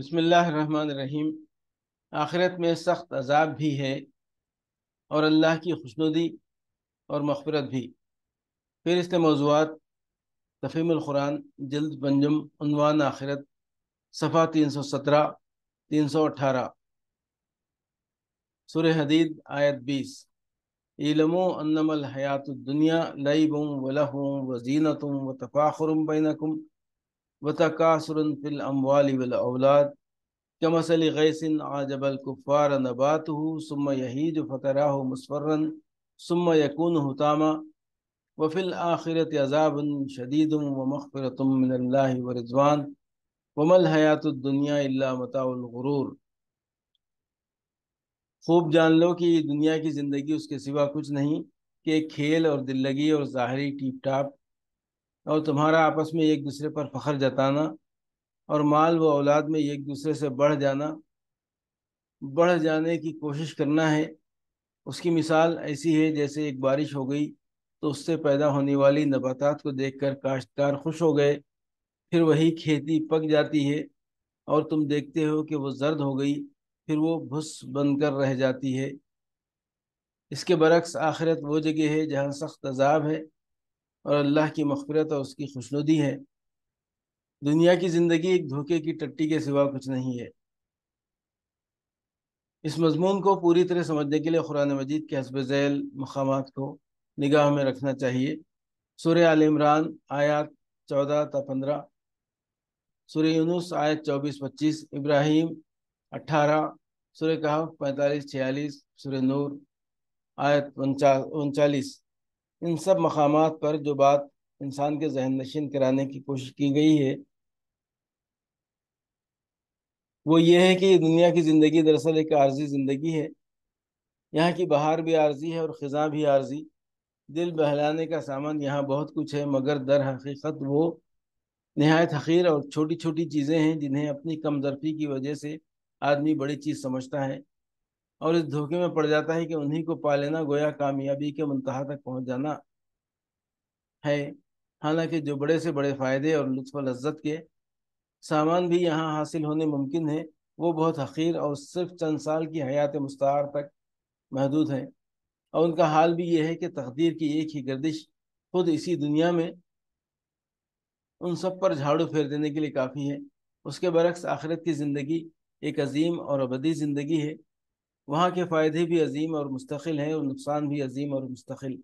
बसमीम आखिरत में सख्त अजाब भी है और अल्लाह की खुशनुदी और मफफरत भी फिर इसके मौजूद तफीमकुरान जल्द पंजम अनवान आखिरत सफ़ा तीन सौ सत्रह तीन सौ अठारह सुर हदीद आयत बीस इलमो अनमल हयात लई लईबुम वलहुम तुम व तफ़ाखरम बैनकुम व तकासरफिल अमवाल औलाद कमसल गैसिन आजबल कुफ़ार नबात हो فتراه مصفرا फ़तरा يكون حطاما وفي यकून عذاب شديد आखिरत من الله ورضوان وما व الدنيا वमल متاع الغرور खूब जान लो कि दुनिया की ज़िंदगी उसके सिवा कुछ नहीं कि खेल और दिल्लगी और ज़ाहरी टीप टाप और तुम्हारा आपस में एक दूसरे पर फख्र जताना और माल व औलाद में एक दूसरे से बढ़ जाना बढ़ जाने की कोशिश करना है उसकी मिसाल ऐसी है जैसे एक बारिश हो गई तो उससे पैदा होने वाली नबातात को देखकर काश्तकार खुश हो गए फिर वही खेती पक जाती है और तुम देखते हो कि वो जर्द हो गई फिर वो भुस बनकर रह जाती है इसके बरक्स आखिरत वो जगह है जहाँ सख्त अजाब है और अल्लाह की मफफरत और उसकी खुशनुदी है दुनिया की ज़िंदगी एक धोखे की टट्टी के सिवा कुछ नहीं है इस मजमून को पूरी तरह समझने के लिए कुरान मजीद के हसब झैल मकाम को निगाह में रखना चाहिए सुर आल इमरान आयात चौदह ता पंद्रह सुर यूनुस आयत चौबीस पच्चीस इब्राहिम अट्ठारह सुर कहा पैंतालीस छियालीस सुर नूर आयत उनचालीस इन सब मकाम पर जो बात इंसान के जहन नशीन कराने की कोशिश की गई है वो ये है कि दुनिया की ज़िंदगी दरअसल एक आर्जी ज़िंदगी है यहाँ की बहार भी आर्जी है और ख़ज़ा भी आर्जी दिल बहलाने का सामान यहाँ बहुत कुछ है मगर दर हकीकत वो नहायत हकीर और छोटी छोटी चीज़ें हैं जिन्हें अपनी कमजरफी की वजह से आदमी बड़ी चीज़ समझता है और इस धोखे में पड़ जाता है कि उन्हीं को पा लेना गोया कामयाबी के मुंतहा तक पहुंच जाना है हालांकि जो बड़े से बड़े फ़ायदे और लुत्फ लज्जत के सामान भी यहाँ हासिल होने मुमकिन है वो बहुत हकीर और सिर्फ चंद साल की हयात मुस्तार तक महदूद है और उनका हाल भी यह है कि तकदीर की एक ही गर्दिश खुद इसी दुनिया में उन सब पर झाड़ू फेर देने के लिए काफ़ी है उसके बरक्स आखिरत की ज़िंदगी एक अजीम और अबदी ज़िंदगी है वहाँ के फ़ायदे भी अजीम और मुस्तकिल हैं और नुकसान भी अजीम और मुस्तकिल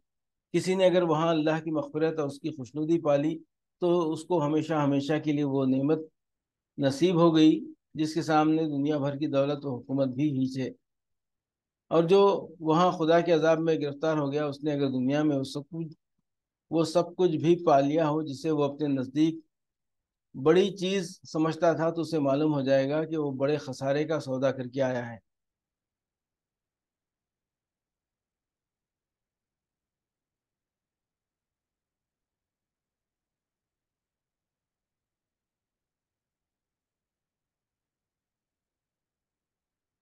किसी ने अगर वहाँ अल्लाह की मफफरत और उसकी खुशनुदी पाली तो उसको हमेशा हमेशा के लिए वो नमत नसीब हो गई जिसके सामने दुनिया भर की दौलत व हुकूमत भी हींचे और जो वहाँ खुदा के अजाब में गिरफ्तार हो गया उसने अगर दुनिया में उस सब कुछ वो सब कुछ भी पा लिया हो जिसे वो अपने नज़दीक बड़ी चीज़ समझता था तो उसे मालूम हो जाएगा कि वो बड़े खसारे का सौदा करके आया है